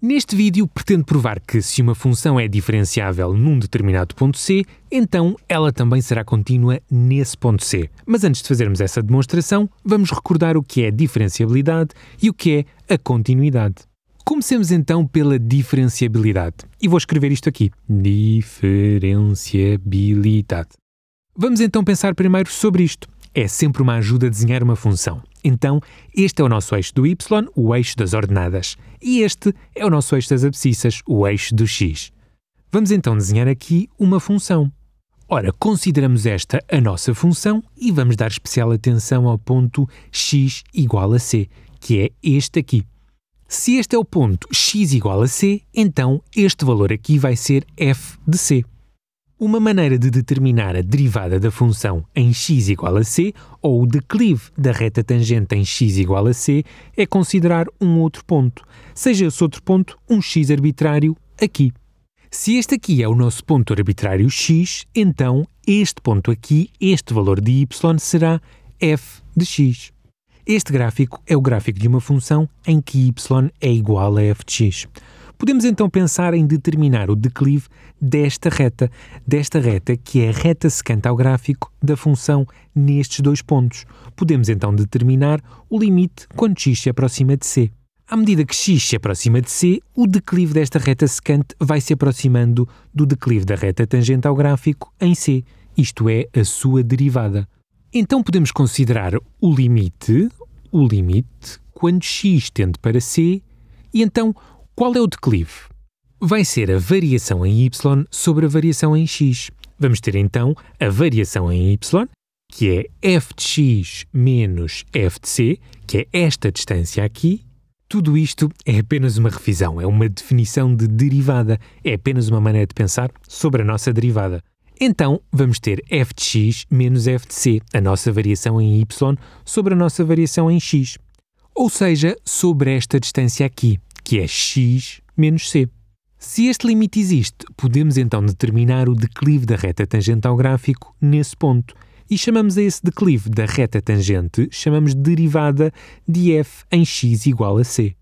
Neste vídeo pretendo provar que se uma função é diferenciável num determinado ponto C, então ela também será contínua nesse ponto C. Mas antes de fazermos essa demonstração, vamos recordar o que é diferenciabilidade e o que é a continuidade. Comecemos então pela diferenciabilidade. E vou escrever isto aqui. Diferenciabilidade. Vamos então pensar primeiro sobre isto. É sempre uma ajuda a desenhar uma função. Então, este é o nosso eixo do y, o eixo das ordenadas, e este é o nosso eixo das abscissas, o eixo do x. Vamos então desenhar aqui uma função. Ora, consideramos esta a nossa função e vamos dar especial atenção ao ponto x igual a c, que é este aqui. Se este é o ponto x igual a c, então este valor aqui vai ser f de c. Uma maneira de determinar a derivada da função em x igual a c, ou o declive da reta tangente em x igual a c, é considerar um outro ponto, seja esse outro ponto um x arbitrário aqui. Se este aqui é o nosso ponto arbitrário x, então este ponto aqui, este valor de y, será f de x. Este gráfico é o gráfico de uma função em que y é igual a f de x. Podemos então pensar em determinar o declive desta reta, desta reta que é a reta secante ao gráfico da função nestes dois pontos. Podemos então determinar o limite quando x se aproxima de c. À medida que x se aproxima de c, o declive desta reta secante vai se aproximando do declive da reta tangente ao gráfico em c, isto é, a sua derivada. Então podemos considerar o limite, o limite, quando x tende para c, e então qual é o declive? Vai ser a variação em y sobre a variação em x. Vamos ter então a variação em y, que é f de x menos f de c, que é esta distância aqui. Tudo isto é apenas uma revisão, é uma definição de derivada, é apenas uma maneira de pensar sobre a nossa derivada. Então, vamos ter f de x menos f de c, a nossa variação em y, sobre a nossa variação em x. Ou seja, sobre esta distância aqui que é x menos c. Se este limite existe, podemos então determinar o declive da reta tangente ao gráfico nesse ponto. E chamamos a esse declive da reta tangente, chamamos derivada de f em x igual a c.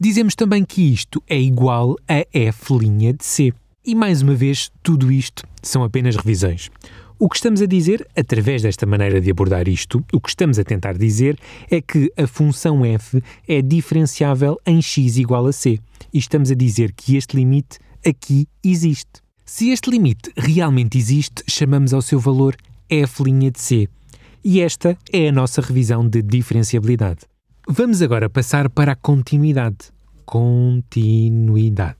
Dizemos também que isto é igual a f' de c. E mais uma vez, tudo isto são apenas revisões. O que estamos a dizer, através desta maneira de abordar isto, o que estamos a tentar dizer é que a função f é diferenciável em x igual a c. E estamos a dizer que este limite aqui existe. Se este limite realmente existe, chamamos ao seu valor f' de c. E esta é a nossa revisão de diferenciabilidade. Vamos agora passar para a continuidade. Continuidade.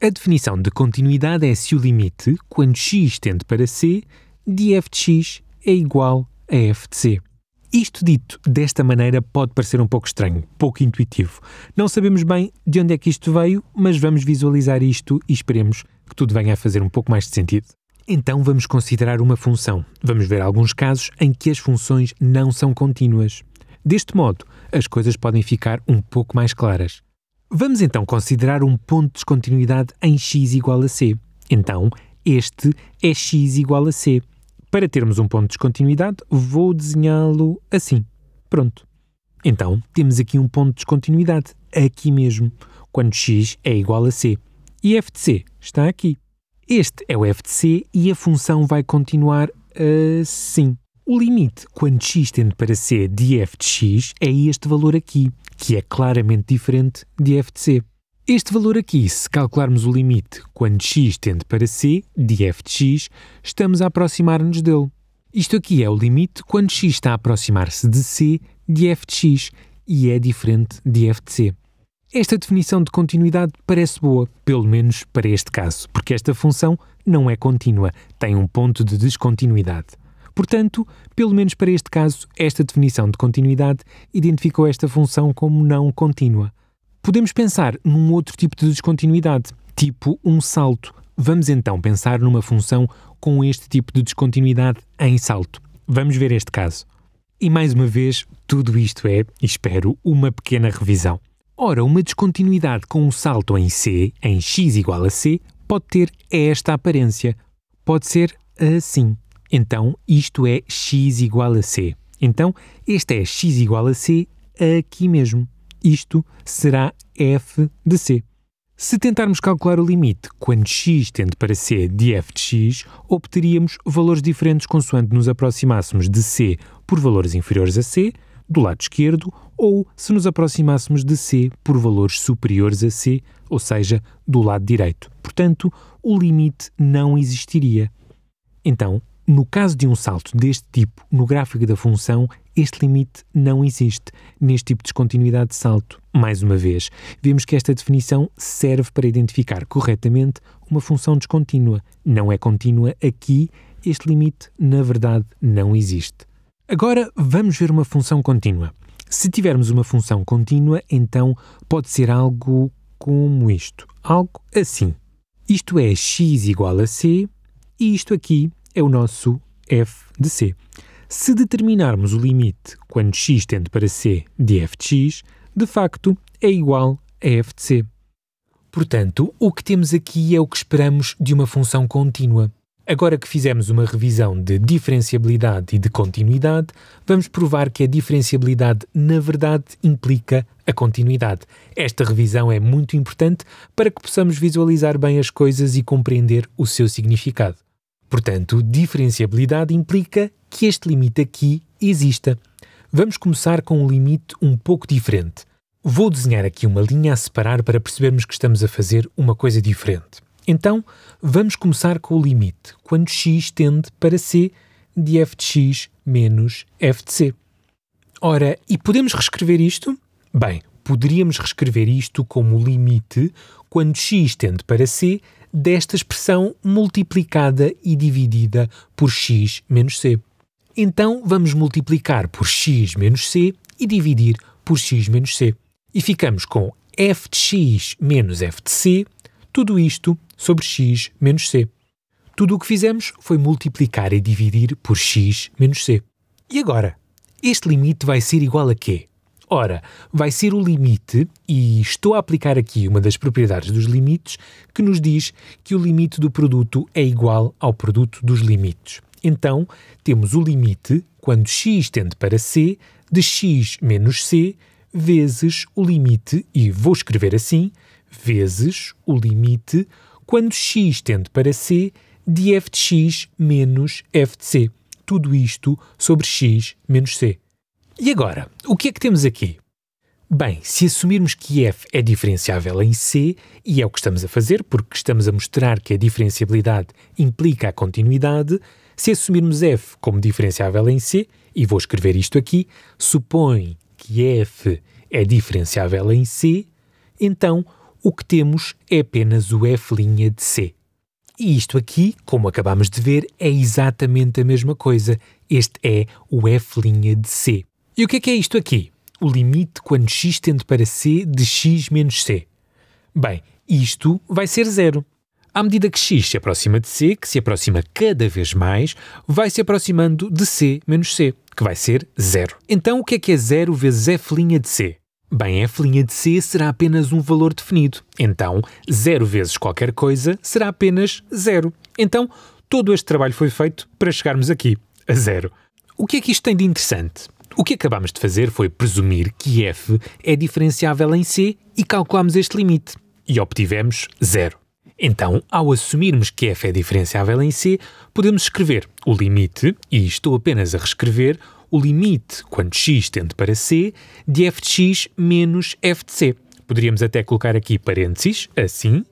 A definição de continuidade é se o limite, quando x tende para c, de f de x é igual a f de c. Isto dito desta maneira pode parecer um pouco estranho, pouco intuitivo. Não sabemos bem de onde é que isto veio, mas vamos visualizar isto e esperemos que tudo venha a fazer um pouco mais de sentido. Então vamos considerar uma função. Vamos ver alguns casos em que as funções não são contínuas. Deste modo, as coisas podem ficar um pouco mais claras. Vamos então considerar um ponto de descontinuidade em x igual a c. Então, este é x igual a c. Para termos um ponto de descontinuidade, vou desenhá-lo assim. Pronto. Então, temos aqui um ponto de descontinuidade, aqui mesmo, quando x é igual a c. E f de c está aqui. Este é o f de c e a função vai continuar assim. O limite, quando x tende para c de f de x, é este valor aqui, que é claramente diferente de f de c. Este valor aqui, se calcularmos o limite quando x tende para c, de f de x, estamos a aproximar-nos dele. Isto aqui é o limite quando x está a aproximar-se de c de f de x e é diferente de f de c. Esta definição de continuidade parece boa, pelo menos para este caso, porque esta função não é contínua, tem um ponto de descontinuidade. Portanto, pelo menos para este caso, esta definição de continuidade identificou esta função como não contínua. Podemos pensar num outro tipo de descontinuidade, tipo um salto. Vamos então pensar numa função com este tipo de descontinuidade em salto. Vamos ver este caso. E mais uma vez, tudo isto é, espero, uma pequena revisão. Ora, uma descontinuidade com um salto em C, em x igual a C, pode ter esta aparência. Pode ser assim. Então, isto é x igual a C. Então, este é x igual a C aqui mesmo. Isto será f de c. Se tentarmos calcular o limite quando x tende para c de f de x, obteríamos valores diferentes consoante nos aproximássemos de c por valores inferiores a c, do lado esquerdo, ou se nos aproximássemos de c por valores superiores a c, ou seja, do lado direito. Portanto, o limite não existiria. Então, no caso de um salto deste tipo no gráfico da função, este limite não existe neste tipo de descontinuidade de salto. Mais uma vez, vemos que esta definição serve para identificar corretamente uma função descontínua. Não é contínua aqui, este limite, na verdade, não existe. Agora vamos ver uma função contínua. Se tivermos uma função contínua, então pode ser algo como isto, algo assim. Isto é x igual a c e isto aqui é o nosso f de c. Se determinarmos o limite quando x tende para c de f de x, de facto é igual a f de c. Portanto, o que temos aqui é o que esperamos de uma função contínua. Agora que fizemos uma revisão de diferenciabilidade e de continuidade, vamos provar que a diferenciabilidade, na verdade, implica a continuidade. Esta revisão é muito importante para que possamos visualizar bem as coisas e compreender o seu significado. Portanto, diferenciabilidade implica que este limite aqui exista. Vamos começar com um limite um pouco diferente. Vou desenhar aqui uma linha a separar para percebermos que estamos a fazer uma coisa diferente. Então, vamos começar com o limite, quando x tende para c de f de x menos f de c. Ora, e podemos reescrever isto? Bem, poderíamos reescrever isto como limite quando x tende para c desta expressão multiplicada e dividida por x menos c. Então vamos multiplicar por x menos c e dividir por x menos c. E ficamos com f de x menos f de c, tudo isto sobre x menos c. Tudo o que fizemos foi multiplicar e dividir por x menos c. E agora? Este limite vai ser igual a quê? Ora, vai ser o limite, e estou a aplicar aqui uma das propriedades dos limites, que nos diz que o limite do produto é igual ao produto dos limites. Então, temos o limite, quando x tende para c, de x menos c, vezes o limite, e vou escrever assim, vezes o limite, quando x tende para c, de f de x menos f de c. Tudo isto sobre x menos c. E agora, o que é que temos aqui? Bem, se assumirmos que f é diferenciável em c, e é o que estamos a fazer, porque estamos a mostrar que a diferenciabilidade implica a continuidade, se assumirmos f como diferenciável em c, e vou escrever isto aqui, supõe que f é diferenciável em c, então o que temos é apenas o f' de c. E isto aqui, como acabámos de ver, é exatamente a mesma coisa. Este é o f' de c. E o que é, que é isto aqui? O limite quando x tende para c de x menos c. Bem, isto vai ser zero. À medida que x se aproxima de c, que se aproxima cada vez mais, vai se aproximando de c menos c, que vai ser zero. Então o que é que é zero vezes f' de c? Bem, f' de c será apenas um valor definido. Então, zero vezes qualquer coisa será apenas zero. Então, todo este trabalho foi feito para chegarmos aqui, a zero. O que é que isto tem de interessante? O que acabámos de fazer foi presumir que f é diferenciável em c e calculámos este limite, e obtivemos zero. Então, ao assumirmos que f é diferenciável em c, podemos escrever o limite, e estou apenas a reescrever, o limite, quando x tende para c, de f de x menos f de c. Poderíamos até colocar aqui parênteses, assim.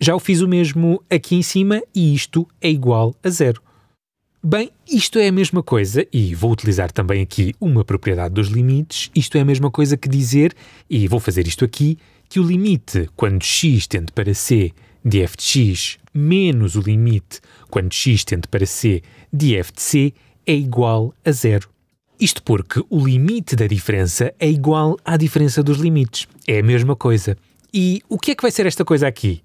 Já o fiz o mesmo aqui em cima e isto é igual a zero. Bem, isto é a mesma coisa, e vou utilizar também aqui uma propriedade dos limites, isto é a mesma coisa que dizer, e vou fazer isto aqui, que o limite quando x tende para c de f de x menos o limite quando x tende para c de f de c é igual a zero. Isto porque o limite da diferença é igual à diferença dos limites. É a mesma coisa. E o que é que vai ser esta coisa aqui?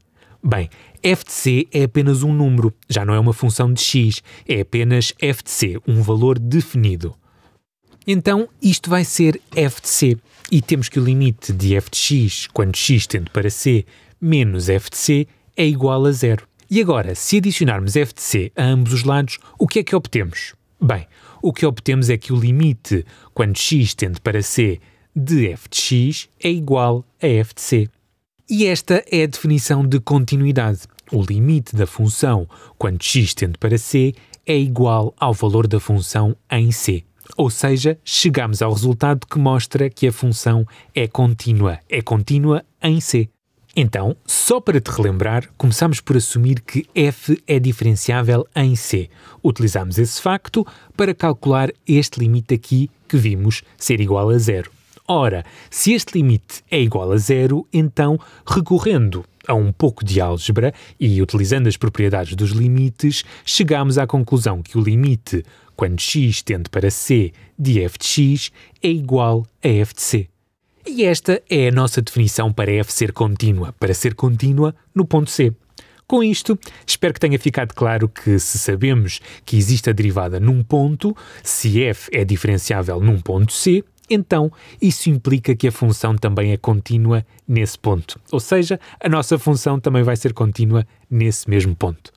Bem, f é apenas um número, já não é uma função de x, é apenas f um valor definido. Então, isto vai ser f e temos que o limite de f quando x tende para c, menos f é igual a zero. E agora, se adicionarmos f a ambos os lados, o que é que obtemos? Bem, o que obtemos é que o limite, quando x tende para c, de f é igual a f e esta é a definição de continuidade. O limite da função quando x tende para c é igual ao valor da função em c. Ou seja, chegamos ao resultado que mostra que a função é contínua. É contínua em c. Então, só para te relembrar, começamos por assumir que f é diferenciável em c. Utilizamos esse facto para calcular este limite aqui que vimos ser igual a zero. Ora, se este limite é igual a zero, então recorrendo a um pouco de álgebra e utilizando as propriedades dos limites, chegamos à conclusão que o limite, quando x tende para c de f de x, é igual a f de c. E esta é a nossa definição para f ser contínua, para ser contínua no ponto c. Com isto, espero que tenha ficado claro que, se sabemos que existe a derivada num ponto, se f é diferenciável num ponto c, então isso implica que a função também é contínua nesse ponto. Ou seja, a nossa função também vai ser contínua nesse mesmo ponto.